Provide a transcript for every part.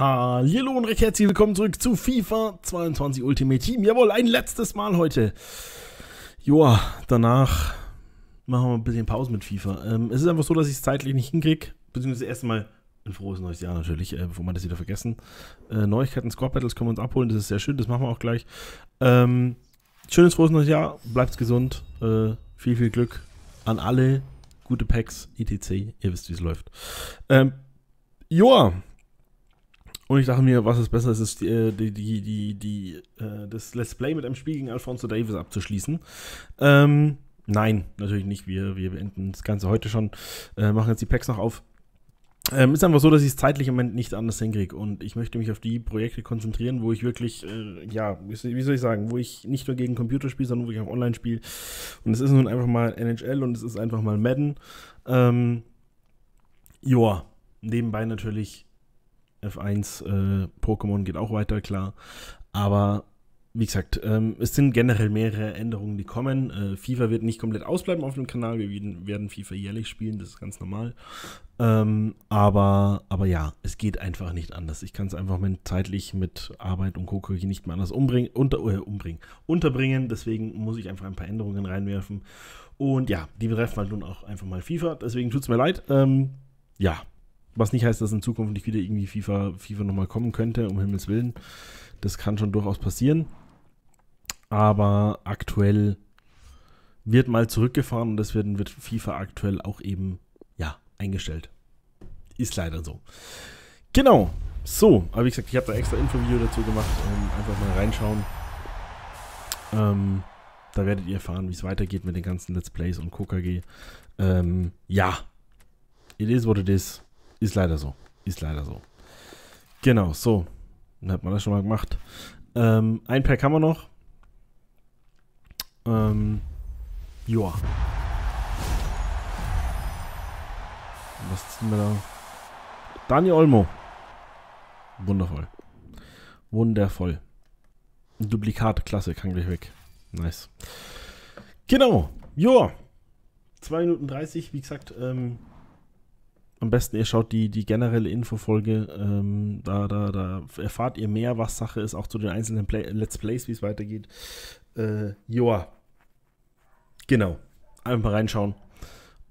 Hallo und recht herzlich willkommen zurück zu FIFA 22 Ultimate Team. Jawohl, ein letztes Mal heute. Joa, danach machen wir ein bisschen Pause mit FIFA. Ähm, es ist einfach so, dass ich es zeitlich nicht hinkriege, beziehungsweise erstmal ein frohes neues Jahr natürlich, äh, bevor wir das wieder vergessen. Äh, Neuigkeiten, Squad Battles können wir uns abholen, das ist sehr schön, das machen wir auch gleich. Ähm, schönes frohes neues Jahr, bleibt gesund, äh, viel, viel Glück an alle, gute Packs, etc. Ihr wisst, wie es läuft. Ähm, Joa, und ich dachte mir, was ist besser, es ist die, äh, die, die, die, die äh, das Let's Play mit einem Spiel gegen Alfonso Davis abzuschließen. Ähm, nein, natürlich nicht. Wir, wir beenden das Ganze heute schon, äh, machen jetzt die Packs noch auf. Ähm, ist einfach so, dass ich es zeitlich im Moment nicht anders hinkriege. Und ich möchte mich auf die Projekte konzentrieren, wo ich wirklich, äh, ja, wie soll ich sagen, wo ich nicht nur gegen Computer spiele, sondern wo ich auch online spiele. Und es ist nun einfach mal NHL und es ist einfach mal Madden. Ähm, joa, nebenbei natürlich F1 äh, Pokémon geht auch weiter, klar. Aber wie gesagt, ähm, es sind generell mehrere Änderungen, die kommen. Äh, FIFA wird nicht komplett ausbleiben auf dem Kanal. Wir werden FIFA jährlich spielen, das ist ganz normal. Ähm, aber, aber ja, es geht einfach nicht anders. Ich kann es einfach mit, zeitlich mit Arbeit und Coco nicht mehr anders umbringen, unter, äh, umbringen, unterbringen. Deswegen muss ich einfach ein paar Änderungen reinwerfen. Und ja, die betreffen halt nun auch einfach mal FIFA. Deswegen tut es mir leid. Ähm, ja, was nicht heißt, dass in Zukunft nicht wieder irgendwie FIFA, FIFA nochmal kommen könnte, um Himmels Willen. Das kann schon durchaus passieren. Aber aktuell wird mal zurückgefahren und deswegen wird FIFA aktuell auch eben, ja, eingestellt. Ist leider so. Genau. So, aber wie gesagt, ich habe da extra Infovideo dazu gemacht. Ähm, einfach mal reinschauen. Ähm, da werdet ihr erfahren, wie es weitergeht mit den ganzen Let's Plays und KKG. Ähm, ja, it is what it is. Ist leider so. Ist leider so. Genau, so. Dann hat man das schon mal gemacht. Ähm, ein Pack haben wir noch. Ähm, joa. Was ziehen wir da? Dani Olmo. Wundervoll. Wundervoll. Duplikat, klasse, kann gleich weg. Nice. Genau. Joa. 2 Minuten 30, wie gesagt, ähm, am besten ihr schaut die, die generelle Infofolge. Ähm, da, da, da erfahrt ihr mehr, was Sache ist, auch zu den einzelnen Play Let's Plays, wie es weitergeht. Äh, joa. Genau. Einfach mal reinschauen.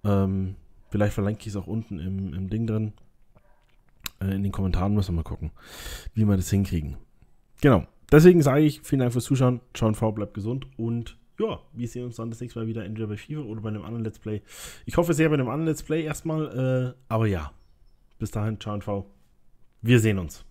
Ähm, vielleicht verlinke ich es auch unten im, im Ding drin. Äh, in den Kommentaren müssen wir mal gucken, wie wir das hinkriegen. Genau. Deswegen sage ich, vielen Dank fürs Zuschauen. John V, bleibt gesund und ja, wir sehen uns dann das nächste Mal wieder entweder bei FIFA oder bei einem anderen Let's Play. Ich hoffe sehr bei einem anderen Let's Play erstmal. Äh, aber ja, bis dahin, ciao und V. Wir sehen uns.